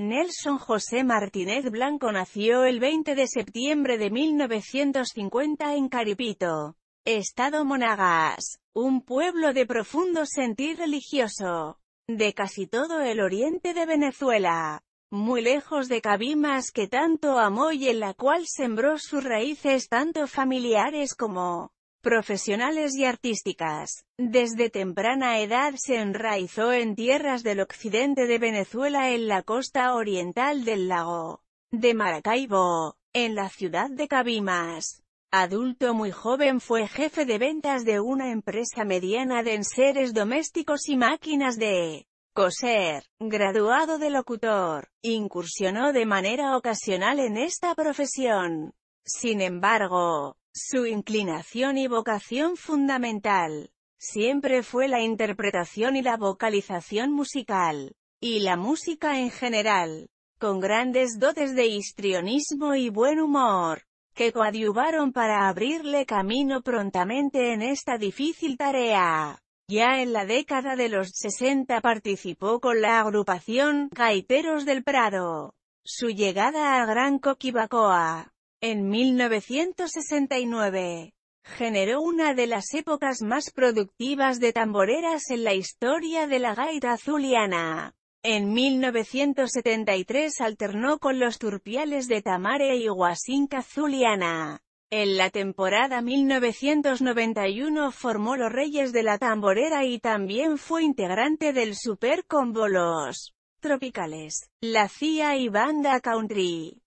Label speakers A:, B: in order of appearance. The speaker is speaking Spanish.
A: Nelson José Martínez Blanco nació el 20 de septiembre de 1950 en Caripito, Estado Monagas, un pueblo de profundo sentir religioso, de casi todo el oriente de Venezuela, muy lejos de Cabimas que tanto amó y en la cual sembró sus raíces tanto familiares como profesionales y artísticas. Desde temprana edad se enraizó en tierras del occidente de Venezuela en la costa oriental del lago de Maracaibo, en la ciudad de Cabimas. Adulto muy joven fue jefe de ventas de una empresa mediana de enseres domésticos y máquinas de coser. Graduado de locutor, incursionó de manera ocasional en esta profesión. Sin embargo, su inclinación y vocación fundamental siempre fue la interpretación y la vocalización musical, y la música en general, con grandes dotes de histrionismo y buen humor, que coadyuvaron para abrirle camino prontamente en esta difícil tarea. Ya en la década de los 60 participó con la agrupación Gaiteros del Prado. Su llegada a Gran Coquibacoa en 1969, generó una de las épocas más productivas de tamboreras en la historia de la gaita zuliana. En 1973 alternó con los turpiales de Tamare y Huasinca Zuliana. En la temporada 1991 formó los Reyes de la Tamborera y también fue integrante del Super Los Tropicales, la CIA y Banda Country.